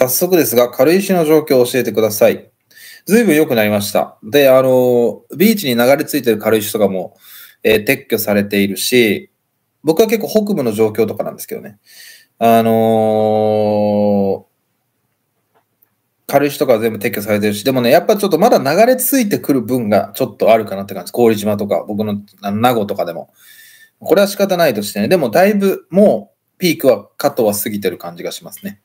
早速ですが、軽石の状況を教えてください。ずいぶん良くなりました。で、あの、ビーチに流れ着いてる軽石とかも、えー、撤去されているし、僕は結構北部の状況とかなんですけどね。あのー、軽石とか全部撤去されてるし、でもね、やっぱちょっとまだ流れ着いてくる分がちょっとあるかなって感じ。郡島とか、僕の名護とかでも。これは仕方ないとしてね、でもだいぶもうピークは、加藤は過ぎてる感じがしますね。